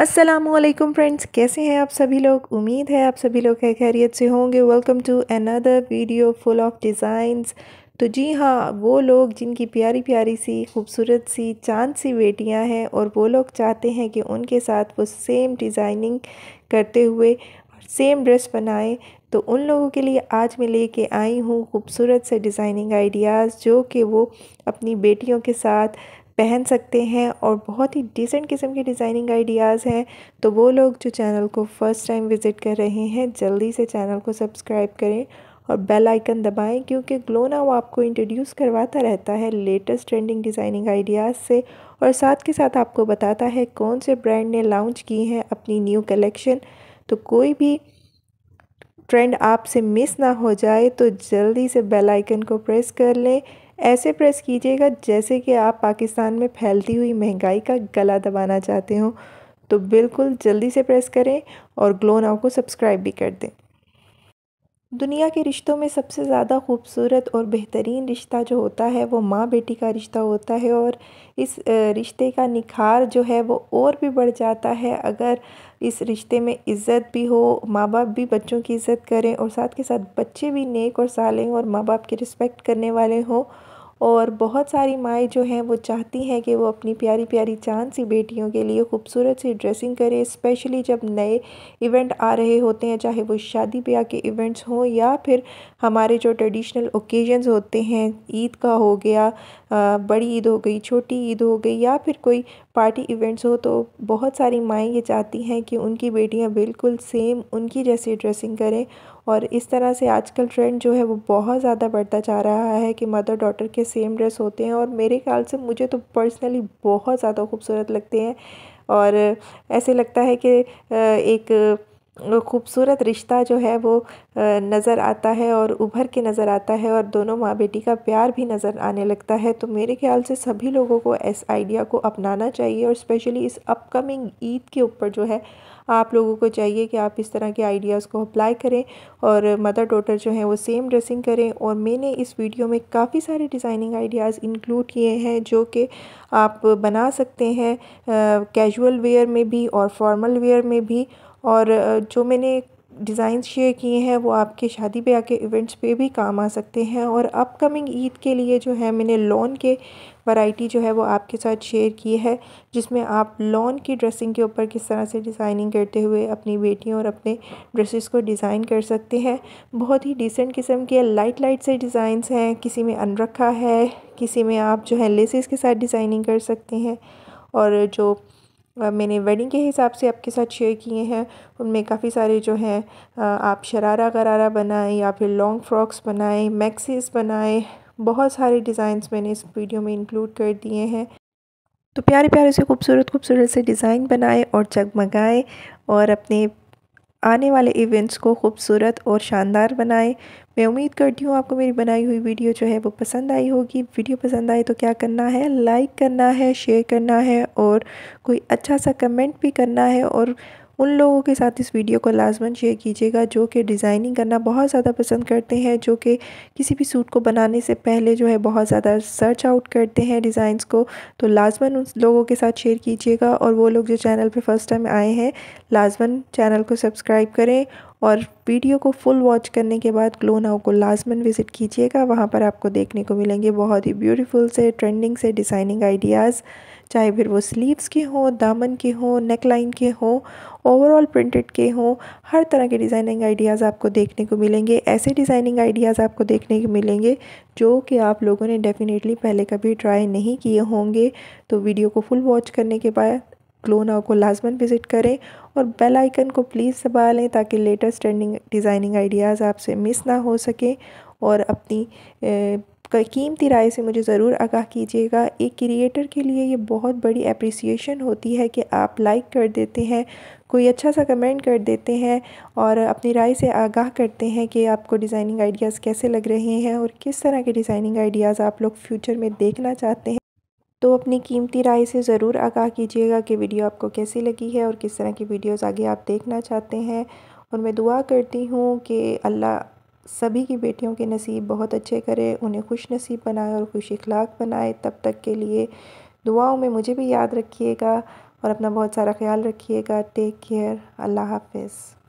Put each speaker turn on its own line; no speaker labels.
Aslam friends कैसे हैं आप सभी लोग उम्मीद है आप सभी लोग है खैरियत से होंगे welcome to another video full of designs तो जी हाँ वो लोग जिनकी प्यारी प्यारी सी खूबसूरत सी चांद सी बेटियाँ हैं और वो लोग चाहते हैं कि उनके साथ वो सेम डिज़ाइनिंग करते हुए सेम ड्रेस बनाएं तो उन लोगों के लिए आज मैं लेके आई हूँ खूबसूरत से डिज़ाइनिंग आइडियाज़ जो कि वो अपनी बेटियों के साथ पहन सकते हैं और बहुत ही डिसेंट किस्म के डिज़ाइनिंग आइडियाज़ हैं तो वो लोग जो चैनल को फ़र्स्ट टाइम विज़िट कर रहे हैं जल्दी से चैनल को सब्सक्राइब करें और बेल आइकन दबाएं क्योंकि ग्लोना वो आपको इंट्रोड्यूस करवाता रहता है लेटेस्ट ट्रेंडिंग डिज़ाइनिंग आइडियाज़ से और साथ के साथ आपको बताता है कौन से ब्रांड ने लॉन्च की हैं अपनी न्यू कलेक्शन तो कोई भी ट्रेंड आपसे मिस ना हो जाए तो जल्दी से बेल आइकन को प्रेस कर लें ऐसे प्रेस कीजिएगा जैसे कि आप पाकिस्तान में फैलती हुई महंगाई का गला दबाना चाहते हो तो बिल्कुल जल्दी से प्रेस करें और ग्लो नाव को सब्सक्राइब भी कर दें दुनिया के रिश्तों में सबसे ज़्यादा खूबसूरत और बेहतरीन रिश्ता जो होता है वो माँ बेटी का रिश्ता होता है और इस रिश्ते का निखार जो है वो और भी बढ़ जाता है अगर इस रिश्ते में इज़्ज़त भी हो माँ बाप भी बच्चों की इज़्ज़त करें और साथ के साथ बच्चे भी नेक और सालें और माँ बाप की रिस्पेक्ट करने वाले हों और बहुत सारी माएँ जो हैं वो चाहती हैं कि वो अपनी प्यारी प्यारी चांद सी बेटियों के लिए खूबसूरत सी ड्रेसिंग करें स्पेशली जब नए इवेंट आ रहे होते हैं चाहे वो शादी ब्याह के इवेंट्स हों या फिर हमारे जो ट्रेडिशनल ओकेजन्स होते हैं ईद का हो गया बड़ी ईद हो गई छोटी ईद हो गई या फिर कोई पार्टी इवेंट्स हो तो बहुत सारी माएँ ये चाहती हैं कि उनकी बेटियां बिल्कुल सेम उनकी जैसी ड्रेसिंग करें और इस तरह से आजकल ट्रेंड जो है वो बहुत ज़्यादा बढ़ता जा रहा है कि मदर डॉटर के सेम ड्रेस होते हैं और मेरे ख्याल से मुझे तो पर्सनली बहुत ज़्यादा खूबसूरत लगते हैं और ऐसे लगता है कि एक खूबसूरत रिश्ता जो है वो नज़र आता है और उभर के नज़र आता है और दोनों माँ बेटी का प्यार भी नज़र आने लगता है तो मेरे ख्याल से सभी लोगों को इस आइडिया को अपनाना चाहिए और स्पेशली इस अपकमिंग ईद के ऊपर जो है आप लोगों को चाहिए कि आप इस तरह के आइडियाज़ को अप्लाई करें और मदर डॉटर जो है वो सेम ड्रेसिंग करें और मैंने इस वीडियो में काफ़ी सारे डिज़ाइनिंग आइडियाज़ इंक्लूड किए हैं जो कि आप बना सकते हैं कैजुअल वेयर में भी और फॉर्मल वेयर में भी और जो मैंने डिज़ाइन शेयर किए हैं वो आपके शादी ब्याह के इवेंट्स पे भी काम आ सकते हैं और अपकमिंग ईद के लिए जो है मैंने लॉन के वैरायटी जो है वो आपके साथ शेयर की है जिसमें आप लॉन की ड्रेसिंग के ऊपर किस तरह से डिज़ाइनिंग करते हुए अपनी बेटियों और अपने ड्रेसेस को डिज़ाइन कर सकते हैं बहुत ही डिसेंट किस्म के लाइट लाइट से डिज़ाइंस हैं किसी में अनरखा है किसी में आप जो है लेसेस के साथ डिज़ाइनिंग कर सकते हैं और जो मैंने वेडिंग के हिसाब से आपके साथ शेयर किए हैं उनमें काफ़ी सारे जो हैं आप शरारा गरारा बनाएं या फिर लॉन्ग फ्रॉक्स बनाएं मैक्सीज बनाएं बहुत सारे डिज़ाइंस मैंने इस वीडियो में इंक्लूड कर दिए हैं तो प्यारे प्यारे से खूबसूरत खूबसूरत से डिज़ाइन बनाएं और जगमगाएं और अपने आने वाले इवेंट्स को खूबसूरत और शानदार बनाएं मैं उम्मीद करती हूँ आपको मेरी बनाई हुई वीडियो जो है वो पसंद आई होगी वीडियो पसंद आए तो क्या करना है लाइक करना है शेयर करना है और कोई अच्छा सा कमेंट भी करना है और उन लोगों के साथ इस वीडियो को लाजमन शेयर कीजिएगा जो कि डिज़ाइनिंग करना बहुत ज़्यादा पसंद करते हैं जो कि किसी भी सूट को बनाने से पहले जो है बहुत ज़्यादा सर्च आउट करते हैं डिज़ाइंस को तो लाजमन उन लोगों के साथ शेयर कीजिएगा और वो लोग जो चैनल पर फ़र्स्ट टाइम आए हैं लाजमन चैनल को सब्सक्राइब करें और वीडियो को फुल वॉच करने के बाद ग्लो नाउ को लाजमन विज़िट कीजिएगा वहाँ पर आपको देखने को मिलेंगे बहुत ही ब्यूटीफुल से ट्रेंडिंग से डिज़ाइनिंग आइडियाज़ चाहे फिर वो स्लीव्स के हों दामन के हों नेक लाइन के हों ओवरऑल प्रिंटेड के हों हर तरह के डिज़ाइनिंग आइडियाज़ आपको देखने को मिलेंगे ऐसे डिज़ाइनिंग आइडियाज़ आपको देखने को मिलेंगे जो कि आप लोगों ने डेफ़िनेटली पहले कभी ट्राई नहीं किए होंगे तो वीडियो को फुल वॉच करने के बाद क्लोनाओ को लाजमन विज़िट करें और बेल आइकन को प्लीज़ दबा लें ताकि लेटेस्ट ट्रेंडिंग डिज़ाइनिंग आइडियाज़ आपसे मिस ना हो सकें और अपनी कीमती राय से मुझे ज़रूर आगाह कीजिएगा एक क्रिएटर के लिए ये बहुत बड़ी अप्रिसिएशन होती है कि आप लाइक कर देते हैं कोई अच्छा सा कमेंट कर देते हैं और अपनी राय से आगाह करते हैं कि आपको डिज़ाइनिंग आइडियाज़ कैसे लग रहे हैं और किस तरह के डिज़ाइनिंग आइडियाज़ आप लोग फ्यूचर में देखना चाहते हैं तो अपनी कीमती राय से ज़रूर आगाह कीजिएगा कि वीडियो आपको कैसी लगी है और किस तरह की वीडियोज़ आगे आप देखना चाहते हैं और मैं दुआ करती हूँ कि अल्लाह सभी की बेटियों के नसीब बहुत अच्छे करे उन्हें खुश नसीब बनाए और खुश इखलाक बनाए तब तक के लिए दुआओं में मुझे भी याद रखिएगा और अपना बहुत सारा ख्याल रखिएगा टेक केयर अल्लाह हाफिज़